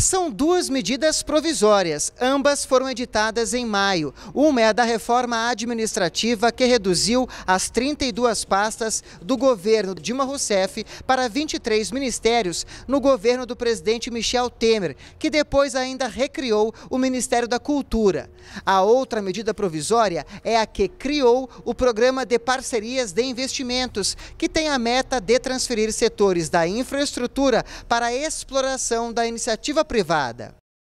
São duas medidas provisórias, ambas foram editadas em maio. Uma é a da reforma administrativa que reduziu as 32 pastas do governo Dilma Rousseff para 23 ministérios no governo do presidente Michel Temer, que depois ainda recriou o Ministério da Cultura. A outra medida provisória é a que criou o Programa de Parcerias de Investimentos, que tem a meta de transferir setores da infraestrutura para a exploração da iniciativa privada.